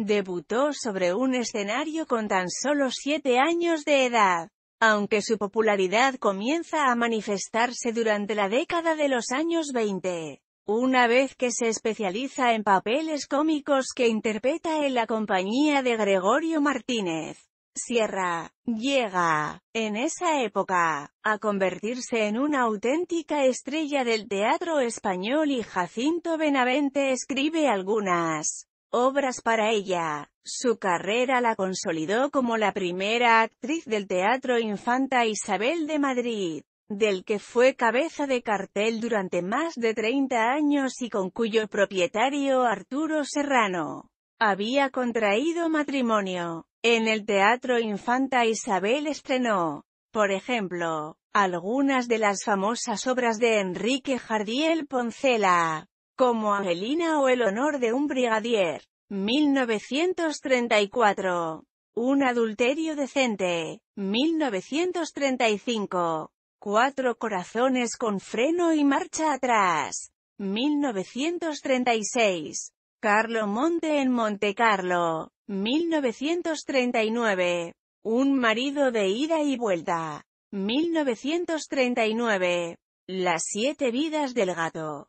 Debutó sobre un escenario con tan solo siete años de edad. Aunque su popularidad comienza a manifestarse durante la década de los años 20, una vez que se especializa en papeles cómicos que interpreta en la compañía de Gregorio Martínez. Sierra, llega, en esa época, a convertirse en una auténtica estrella del teatro español y Jacinto Benavente escribe algunas obras para ella. Su carrera la consolidó como la primera actriz del Teatro Infanta Isabel de Madrid, del que fue cabeza de cartel durante más de 30 años y con cuyo propietario Arturo Serrano había contraído matrimonio. En el Teatro Infanta Isabel estrenó, por ejemplo, algunas de las famosas obras de Enrique Jardiel Poncela, como Angelina o El honor de un brigadier. 1934. Un adulterio decente. 1935. Cuatro corazones con freno y marcha atrás. 1936. Carlo Monte en Monte Carlo. 1939. Un marido de ida y vuelta. 1939. Las siete vidas del gato.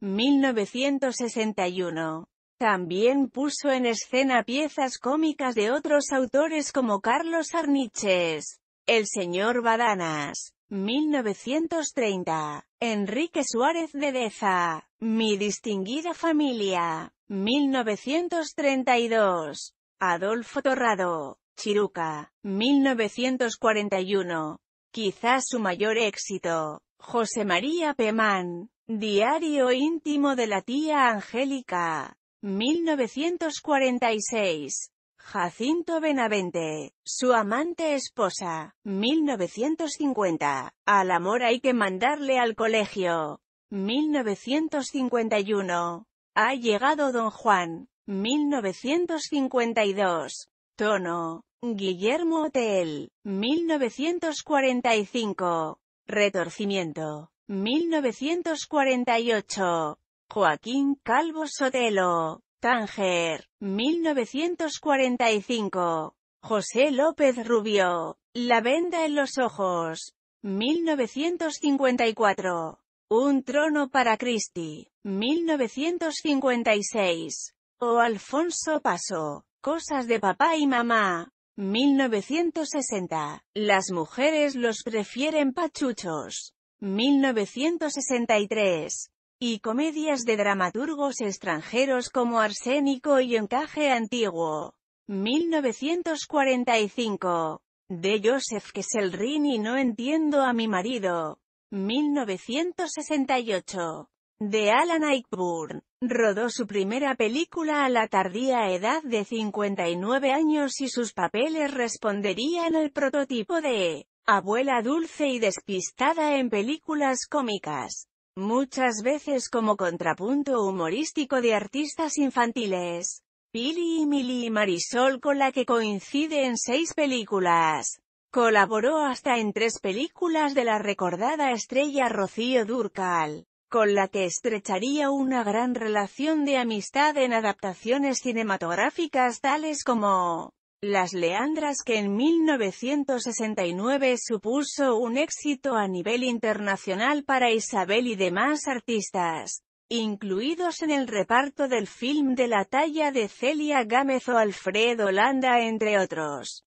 1961. También puso en escena piezas cómicas de otros autores como Carlos Arniches, El señor Badanas, 1930, Enrique Suárez de Deza, Mi distinguida familia, 1932, Adolfo Torrado, Chiruca, 1941. Quizás su mayor éxito, José María Pemán. Diario íntimo de la tía Angélica. 1946. Jacinto Benavente, su amante esposa, 1950. Al amor hay que mandarle al colegio. 1951. Ha llegado Don Juan, 1952. Tono, Guillermo Hotel, 1945. Retorcimiento. 1948. Joaquín Calvo Sotelo. Tánger. 1945. José López Rubio. La venda en los ojos. 1954. Un trono para Cristi. 1956. O Alfonso Paso. Cosas de papá y mamá. 1960. Las mujeres los prefieren pachuchos. 1963. Y comedias de dramaturgos extranjeros como Arsénico y Encaje Antiguo. 1945. De Joseph Kesselring y No entiendo a mi marido. 1968. De Alan Eichburn. Rodó su primera película a la tardía edad de 59 años y sus papeles responderían al prototipo de abuela dulce y despistada en películas cómicas, muchas veces como contrapunto humorístico de artistas infantiles. Pili y Mili y Marisol con la que coincide en seis películas. Colaboró hasta en tres películas de la recordada estrella Rocío Durcal con la que estrecharía una gran relación de amistad en adaptaciones cinematográficas tales como Las Leandras que en 1969 supuso un éxito a nivel internacional para Isabel y demás artistas, incluidos en el reparto del film de la talla de Celia Gámez o Alfredo Landa entre otros.